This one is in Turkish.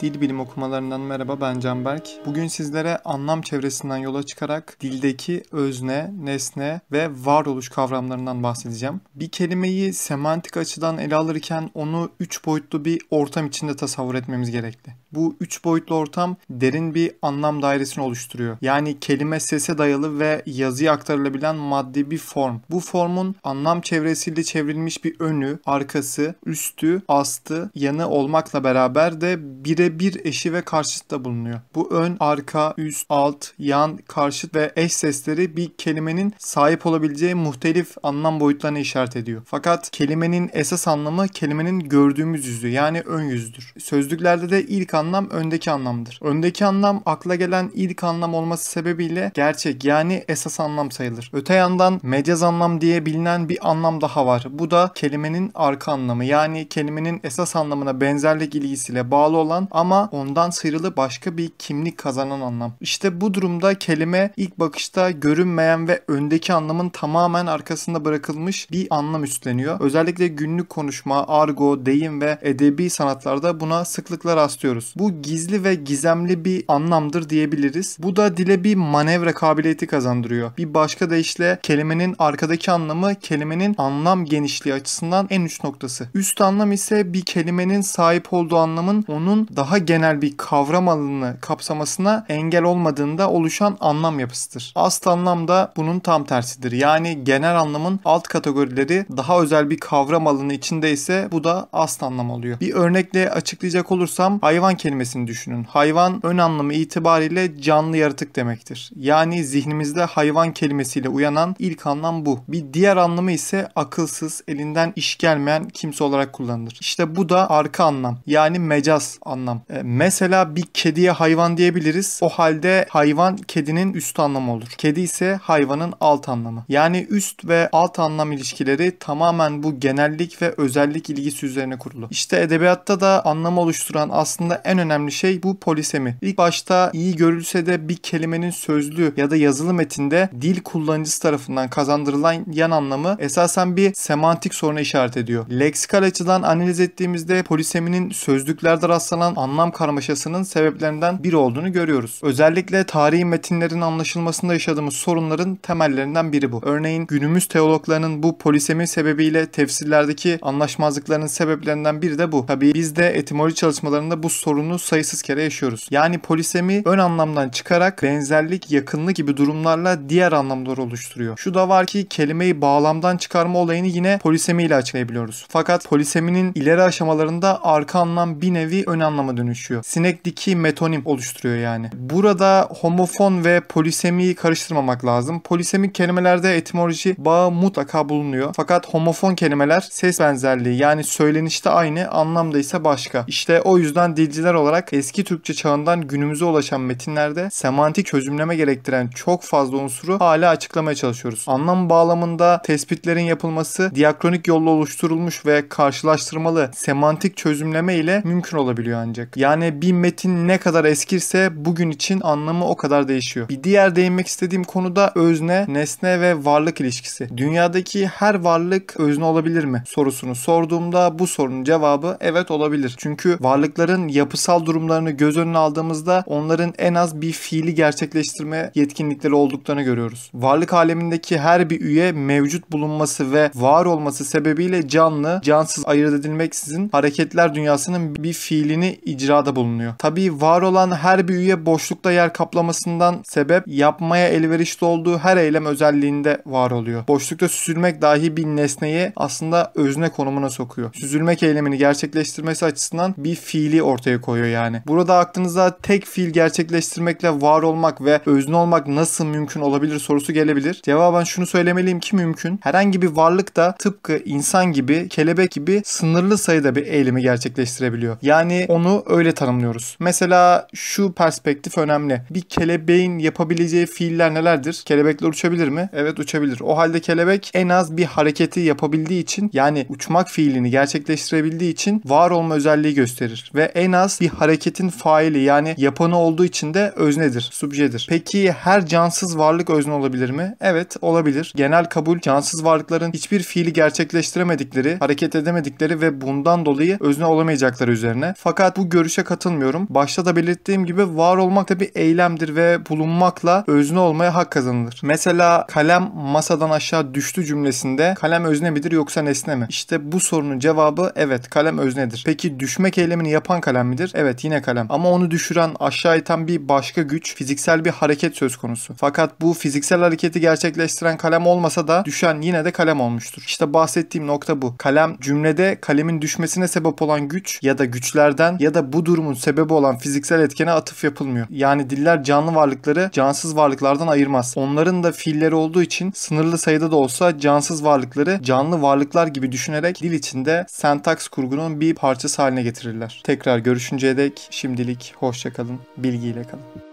Dil bilim okumalarından merhaba ben Canberk. Bugün sizlere anlam çevresinden yola çıkarak dildeki özne, nesne ve varoluş kavramlarından bahsedeceğim. Bir kelimeyi semantik açıdan ele alırken onu 3 boyutlu bir ortam içinde tasavvur etmemiz gerekli. Bu 3 boyutlu ortam derin bir anlam dairesini oluşturuyor. Yani kelime sese dayalı ve yazıya aktarılabilen maddi bir form. Bu formun anlam çevresiyle çevrilmiş bir önü, arkası, üstü, astı, yanı olmakla beraber de bire bir eşi ve karşıt da bulunuyor. Bu ön, arka, üst, alt, yan, karşıt ve eş sesleri bir kelimenin sahip olabileceği muhtelif anlam boyutlarını işaret ediyor. Fakat kelimenin esas anlamı kelimenin gördüğümüz yüzü yani ön yüzdür. Sözlüklerde de ilk anlam öndeki anlamdır. Öndeki anlam akla gelen ilk anlam olması sebebiyle gerçek yani esas anlam sayılır. Öte yandan mecaz anlam diye bilinen bir anlam daha var. Bu da kelimenin arka anlamı yani kelimenin esas anlamına benzerlik ilgisiyle bağlı olan ama ondan sıyrılıp başka bir kimlik kazanan anlam. İşte bu durumda kelime ilk bakışta görünmeyen ve öndeki anlamın tamamen arkasında bırakılmış bir anlam üstleniyor. Özellikle günlük konuşma, argo, deyim ve edebi sanatlarda buna sıklıkla rastlıyoruz. Bu gizli ve gizemli bir anlamdır diyebiliriz. Bu da dile bir manevra kabiliyeti kazandırıyor. Bir başka deyişle kelimenin arkadaki anlamı kelimenin anlam genişliği açısından en üst noktası. Üst anlam ise bir kelimenin sahip olduğu anlamın onun daha daha genel bir kavram alanını kapsamasına engel olmadığında oluşan anlam yapısıdır. Ast anlam da bunun tam tersidir. Yani genel anlamın alt kategorileri daha özel bir kavram alanı içinde ise bu da ast anlam oluyor. Bir örnekle açıklayacak olursam hayvan kelimesini düşünün. Hayvan ön anlamı itibariyle canlı yaratık demektir. Yani zihnimizde hayvan kelimesiyle uyanan ilk anlam bu. Bir diğer anlamı ise akılsız, elinden iş gelmeyen kimse olarak kullanılır. İşte bu da arka anlam yani mecaz anlam. E, mesela bir kediye hayvan diyebiliriz. O halde hayvan kedinin üst anlamı olur. Kedi ise hayvanın alt anlamı. Yani üst ve alt anlam ilişkileri tamamen bu genellik ve özellik ilgisi üzerine kurulu. İşte edebiyatta da anlam oluşturan aslında en önemli şey bu polisemi. İlk başta iyi görülse de bir kelimenin sözlü ya da yazılı metinde dil kullanıcısı tarafından kazandırılan yan anlamı esasen bir semantik soruna işaret ediyor. Leksikal açıdan analiz ettiğimizde poliseminin sözlüklerde rastlanan anlam karmaşasının sebeplerinden biri olduğunu görüyoruz. Özellikle tarihi metinlerin anlaşılmasında yaşadığımız sorunların temellerinden biri bu. Örneğin günümüz teologlarının bu polisemi sebebiyle tefsirlerdeki anlaşmazlıkların sebeplerinden biri de bu. Tabii biz de etimoloji çalışmalarında bu sorunu sayısız kere yaşıyoruz. Yani polisemi ön anlamdan çıkarak benzerlik, yakınlık gibi durumlarla diğer anlamlar oluşturuyor. Şu da var ki kelimeyi bağlamdan çıkarma olayını yine polisemi ile açıklayabiliyoruz. Fakat poliseminin ileri aşamalarında arka anlam bir nevi ön anlamı anlama dönüşüyor. Sinek'teki metonim oluşturuyor yani. Burada homofon ve polisemiyi karıştırmamak lazım. Polisemik kelimelerde etimoloji bağı mutlaka bulunuyor. Fakat homofon kelimeler ses benzerliği yani söylenişte aynı anlamda ise başka. İşte o yüzden dilciler olarak eski Türkçe çağından günümüze ulaşan metinlerde semantik çözümleme gerektiren çok fazla unsuru hala açıklamaya çalışıyoruz. Anlam bağlamında tespitlerin yapılması diakronik yolla oluşturulmuş ve karşılaştırmalı semantik çözümleme ile mümkün olabiliyor ancak değişmeyecek. Yani bir metin ne kadar eskirse bugün için anlamı o kadar değişiyor. Bir diğer değinmek istediğim konu da özne, nesne ve varlık ilişkisi. Dünyadaki her varlık özne olabilir mi? Sorusunu sorduğumda bu sorunun cevabı evet olabilir. Çünkü varlıkların yapısal durumlarını göz önüne aldığımızda onların en az bir fiili gerçekleştirme yetkinlikleri olduklarını görüyoruz. Varlık alemindeki her bir üye mevcut bulunması ve var olması sebebiyle canlı, cansız ayırt edilmeksizin hareketler dünyasının bir fiilini icrada bulunuyor. Tabii var olan her bir üye boşlukta yer kaplamasından sebep yapmaya elverişli olduğu her eylem özelliğinde var oluyor. Boşlukta süzülmek dahi bir nesneyi aslında özne konumuna sokuyor. Süzülmek eylemini gerçekleştirmesi açısından bir fiili ortaya koyuyor yani. Burada aklınıza tek fiil gerçekleştirmekle var olmak ve özne olmak nasıl mümkün olabilir sorusu gelebilir. Cevaben şunu söylemeliyim ki mümkün. Herhangi bir varlık da tıpkı insan gibi, kelebek gibi sınırlı sayıda bir eylemi gerçekleştirebiliyor. Yani onu öyle tanımlıyoruz. Mesela şu perspektif önemli. Bir kelebeğin yapabileceği fiiller nelerdir? Kelebekler uçabilir mi? Evet uçabilir. O halde kelebek en az bir hareketi yapabildiği için yani uçmak fiilini gerçekleştirebildiği için var olma özelliği gösterir ve en az bir hareketin faili yani yapanı olduğu için de öznedir, subjedir. Peki her cansız varlık özne olabilir mi? Evet olabilir. Genel kabul cansız varlıkların hiçbir fiili gerçekleştiremedikleri, hareket edemedikleri ve bundan dolayı özne olamayacakları üzerine. Fakat bu görüşe katılmıyorum. Başta da belirttiğim gibi var olmak da bir eylemdir ve bulunmakla özne olmaya hak kazanılır. Mesela kalem masadan aşağı düştü cümlesinde kalem özne midir yoksa nesne mi? İşte bu sorunun cevabı evet kalem öznedir. Peki düşmek eylemini yapan kalem midir? Evet yine kalem. Ama onu düşüren aşağı iten bir başka güç fiziksel bir hareket söz konusu. Fakat bu fiziksel hareketi gerçekleştiren kalem olmasa da düşen yine de kalem olmuştur. İşte bahsettiğim nokta bu. Kalem cümlede kalemin düşmesine sebep olan güç ya da güçlerden ya da dillerde bu durumun sebebi olan fiziksel etkene atıf yapılmıyor. Yani diller canlı varlıkları cansız varlıklardan ayırmaz. Onların da fiilleri olduğu için sınırlı sayıda da olsa cansız varlıkları canlı varlıklar gibi düşünerek dil içinde sentaks kurgunun bir parçası haline getirirler. Tekrar görüşünceye dek şimdilik hoşçakalın, bilgiyle kalın.